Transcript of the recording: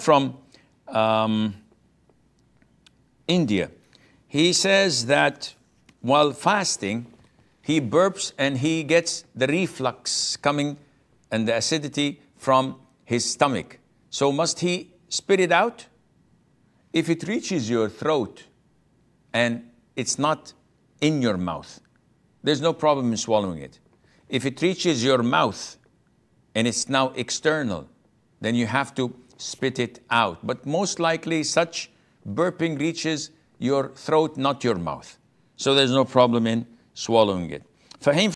from um, India. He says that while fasting, he burps and he gets the reflux coming and the acidity from his stomach. So must he spit it out? If it reaches your throat and it's not in your mouth, there's no problem in swallowing it. If it reaches your mouth and it's now external, then you have to spit it out. But most likely, such burping reaches your throat, not your mouth. So there's no problem in swallowing it. فحين